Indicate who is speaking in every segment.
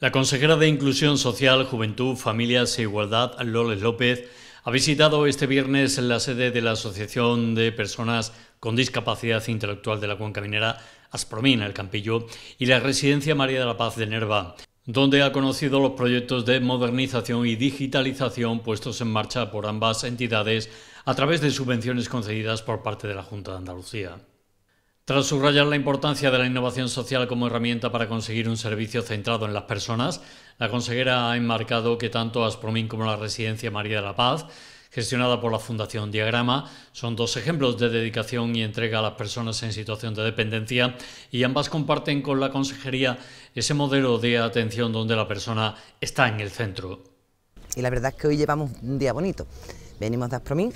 Speaker 1: La consejera de Inclusión Social, Juventud, Familias e Igualdad, Loles López, ha visitado este viernes la sede de la Asociación de Personas con Discapacidad Intelectual de la Cuenca Minera, Aspromina, El Campillo, y la Residencia María de la Paz de Nerva, donde ha conocido los proyectos de modernización y digitalización puestos en marcha por ambas entidades a través de subvenciones concedidas por parte de la Junta de Andalucía. Tras subrayar la importancia de la innovación social como herramienta para conseguir un servicio centrado en las personas, la consejera ha enmarcado que tanto Aspromín como la Residencia María de la Paz gestionada por la Fundación Diagrama. Son dos ejemplos de dedicación y entrega a las personas en situación de dependencia y ambas comparten con la Consejería ese modelo de atención donde la persona está en el centro.
Speaker 2: Y la verdad es que hoy llevamos un día bonito. Venimos de Aspromín,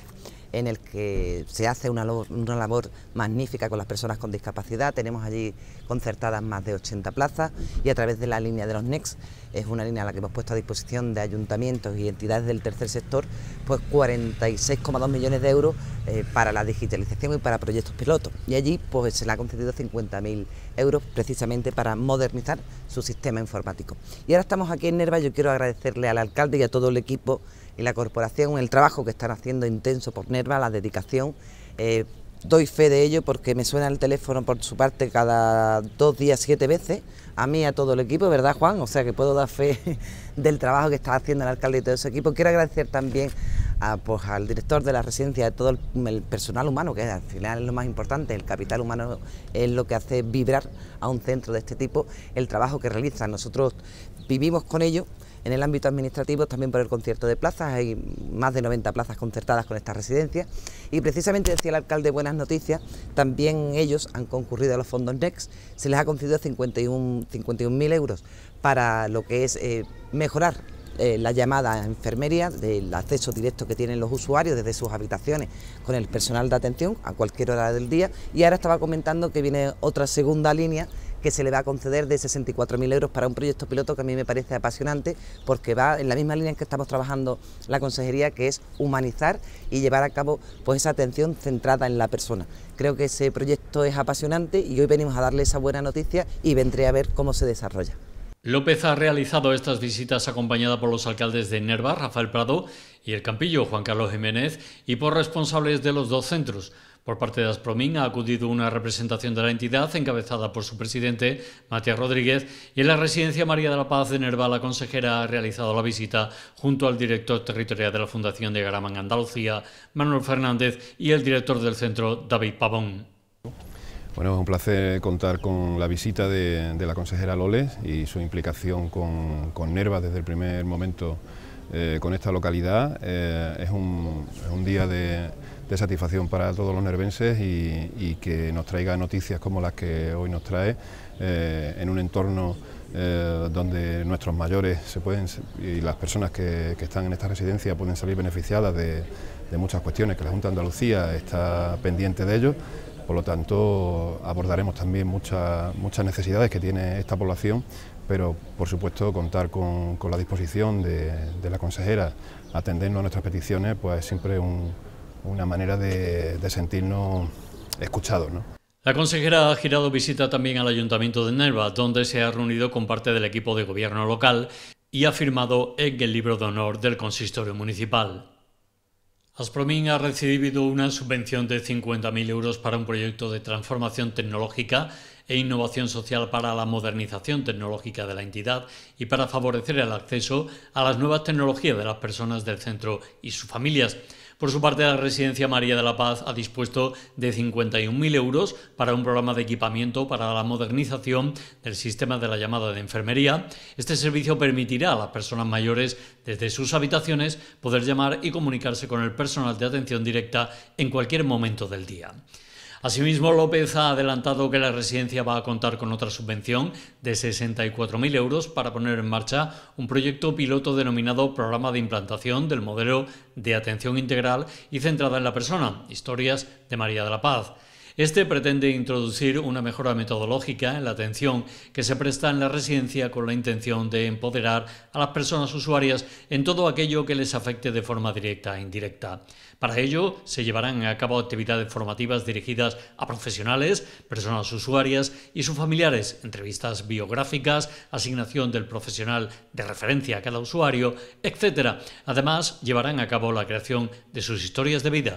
Speaker 2: en el que se hace una labor, magnífica con las personas con discapacidad. Tenemos allí concertadas más de 80 plazas y a través de la línea de los NEX, es una línea a la que hemos puesto a disposición de ayuntamientos y entidades del tercer sector, pues 46,2 millones de euros eh, para la digitalización y para proyectos pilotos. Y allí pues se le ha concedido 50.000 euros precisamente para modernizar su sistema informático. Y ahora estamos aquí en Nerva, yo quiero agradecerle al alcalde y a todo el equipo y la corporación, el trabajo que están haciendo intenso por Nerva, la dedicación. Eh, doy fe de ello porque me suena el teléfono por su parte cada dos días, siete veces, a mí y a todo el equipo, ¿verdad Juan? O sea que puedo dar fe del trabajo que está haciendo el alcalde y todo ese equipo. Quiero agradecer también a, pues, al director de la residencia, a todo el, personal humano, que al final es lo más importante, el capital humano es lo que hace vibrar a un centro de este tipo, el trabajo que realizan. Nosotros vivimos con ello, en el ámbito administrativo también por el concierto de plazas, hay más de 90 plazas concertadas con esta residencia y precisamente decía el alcalde Buenas Noticias, también ellos han concurrido a los fondos NEXT, se les ha concedido 51.000 euros para lo que es eh, mejorar eh, la llamada a enfermería, del acceso directo que tienen los usuarios desde sus habitaciones con el personal de atención a cualquier hora del día. Y ahora estaba comentando que viene otra segunda línea que se le va a conceder de 64.000 euros para un proyecto piloto que a mí me parece apasionante porque va en la misma línea en que estamos trabajando la consejería, que es humanizar y llevar a cabo pues esa atención centrada en la persona. Creo que ese proyecto es apasionante y hoy venimos a darle esa buena noticia y vendré a ver cómo se desarrolla.
Speaker 1: López ha realizado estas visitas acompañada por los alcaldes de Nerva, Rafael Prado, y El Campillo, Juan Carlos Jiménez, y por responsables de los dos centros. Por parte de Aspromín ha acudido una representación de la entidad encabezada por su presidente, Matías Rodríguez, y en la residencia María de la Paz de Nerva la consejera ha realizado la visita junto al director territorial de la Fundación de Garaman Andalucía, Manuel Fernández, y el director del centro, David Pavón.
Speaker 3: Bueno, es un placer contar con la visita de, la consejera Loles y su implicación con, con Nerva desde el primer momento eh, con esta localidad. Eh, es, un, día de, satisfacción para todos los nervenses y, que nos traiga noticias como las que hoy nos trae eh, en un entorno donde nuestros mayores se pueden y las personas que, están en esta residencia pueden salir beneficiadas de, de muchas cuestiones que la Junta de Andalucía está pendiente de ello por lo tanto, abordaremos también muchas, necesidades que tiene esta población, pero por supuesto contar con, la disposición de, la consejera atendiendo a nuestras peticiones, pues es siempre una manera de, sentirnos escuchados.
Speaker 1: La consejera ha girado visita también al Ayuntamiento de Nerva, donde se ha reunido con parte del equipo de gobierno local y ha firmado en el libro de honor del consistorio municipal. Aspromin ha recibido una subvención de 50.000 euros para un proyecto de transformación tecnológica e innovación social para la modernización tecnológica de la entidad y para favorecer el acceso a las nuevas tecnologías de las personas del centro y sus familias. Por su parte, la Residencia María de la Paz ha dispuesto de 51.000 euros para un programa de equipamiento para la modernización del sistema de la llamada de enfermería. Este servicio permitirá a las personas mayores desde sus habitaciones poder llamar y comunicarse con el personal de atención directa en cualquier momento del día. Asimismo, López ha adelantado que la residencia va a contar con otra subvención de 64.000 euros para poner en marcha un proyecto piloto denominado Programa de Implantación del Modelo de Atención Integral y Centrada en la Persona, Historias de María de la Paz. Este pretende introducir una mejora metodológica en la atención que se presta en la residencia con la intención de empoderar a las personas usuarias en todo aquello que les afecte de forma directa e indirecta. Para ello, se llevarán a cabo actividades formativas dirigidas a profesionales, personas usuarias y sus familiares, entrevistas biográficas, asignación del profesional de referencia a cada usuario, etc. Además, llevarán a cabo la creación de sus historias de vida.